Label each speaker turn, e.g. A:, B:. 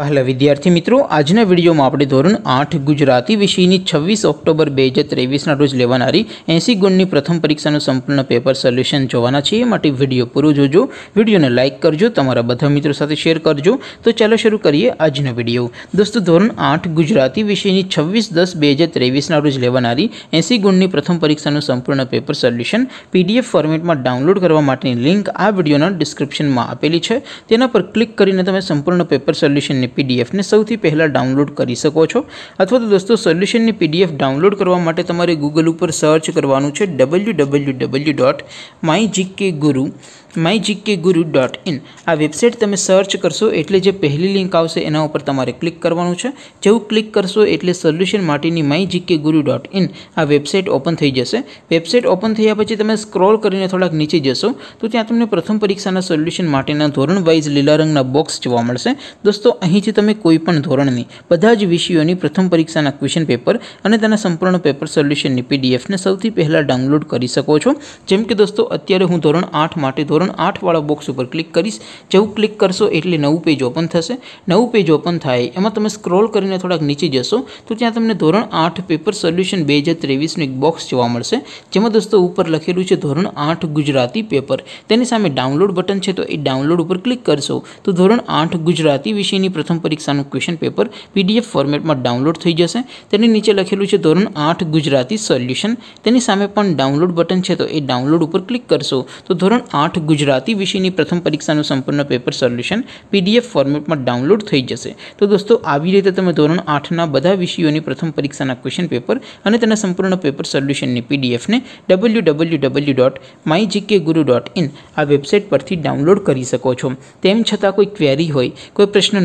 A: પહેલા વિદ્યાર્થી મિત્રો આજના વિડિયોમાં આપણે ધોરણ 8 ગુજરાતી વિષયની 26 ઓક્ટોબર 2023 ના રોજ લેવાણારી 80 ગુણની પ્રથમ પરીક્ષાનું સંપૂર્ણ પેપર સોલ્યુશન જોવાના છે માટે વિડિયો પૂરું જોજો વિડિયોને લાઈક કરજો તમારા બધા મિત્રો સાથે શેર કરજો તો ચાલો શરૂ કરીએ આજનો વિડિયો દોસ્તો ધોરણ 8 ગુજરાતી વિષયની 26 10 2023 ના રોજ લેવાણારી 80 ગુણની પ્રથમ પરીક્ષાનું સંપૂર્ણ પેપર સોલ્યુશન PDF ફોર્મેટમાં ડાઉનલોડ કરવા માટે લિંક આ વિડિયોના ડિસ્ક્રિપ્શનમાં આપેલી છે તેના પર ક્લિક કરીને તમે સંપૂર્ણ પેપર સોલ્યુશન ને પીડીએફ ને સૌથી પહેલા ડાઉનલોડ કરી શકો છો અથવા તો દોસ્તો સોલ્યુશન ની પીડીએફ ડાઉનલોડ કરવા માટે તમારે Google ઉપર સર્ચ કરવાનું છે www.mygkguru mygkguru.in આ વેબસાઈટ તમે સર્ચ કરશો એટલે જે પહેલી લિંક આવશે તેના ઉપર તમારે ક્લિક કરવાનું છે જેવું ક્લિક કરશો એટલે સોલ્યુશન માટેની mygkguru.in આ વેબસાઈટ ઓપન થઈ જશે વેબસાઈટ ઓપન થઈયા પછી તમે સ્ક્રોલ કરીને થોડક નીચે જશો તો ત્યાં તમને પ્રથમ પરીક્ષાના સોલ્યુશન માટેનું ધોરણ વાઇઝ લીલા રંગના બોક્સ જોવા મળશે દોસ્તો નીચે તમને કોઈપણ ધોરણની બધા જ વિષયોની પ્રથમ પરીક્ષાના ક્વેશ્ચન પેપર અને તેના સંપૂર્ણ પેપર સોલ્યુશન ની પીડીએફ ને સૌથી પહેલા ડાઉનલોડ કરી શકો છો જેમ કે દોસ્તો અત્યારે હું ધોરણ 8 માટે ધોરણ 8 વાળો બોક્સ ઉપર ક્લિક કરશો જેઉ ક્લિક કરશો એટલે નવું પેજ ઓપન થશે નવું પેજ ઓપન થાય એમાં તમે સ્ક્રોલ કરીને થોડક નીચે જશો તો ત્યાં તમને ધોરણ 8 પેપર સોલ્યુશન 2023 નો એક બોક્સ જોવા મળશે જેમ કે દોસ્તો ઉપર લખેલું છે ધોરણ 8 ગુજરાતી પેપર તેની સામે ડાઉનલોડ બટન છે તો એ ડાઉનલોડ ઉપર ક્લિક કરશો તો ધોરણ 8 ગુજરાતી વિષયની પ્રથમ પરીક્ષા નું ક્વેશ્ચન પેપર પીડીએફ ફોર્મેટમાં ડાઉનલોડ થઈ જશે તેની નીચે લખેલું છે ધોરણ 8 ગુજરાતી સોલ્યુશન તેની સામે પણ ડાઉનલોડ બટન છે તો એ ડાઉનલોડ ઉપર ક્લિક કરશો તો ધોરણ 8 ગુજરાતી વિષયની પ્રથમ પરીક્ષા નું સંપૂર્ણ પેપર સોલ્યુશન પીડીએફ ફોર્મેટમાં ડાઉનલોડ થઈ જશે તો દોસ્તો આવી રીતે તમે ધોરણ 8 ના બધા વિષયો ની પ્રથમ પરીક્ષા ના ક્વેશ્ચન પેપર અને તેના સંપૂર્ણ પેપર સોલ્યુશન ને પીડીએફ ને www.mygkguru.in આ વેબસાઈટ પરથી ડાઉનલોડ કરી શકો છો તેમ છતાં કોઈ ક્વેરી હોય કોઈ પ્રશ્ન ન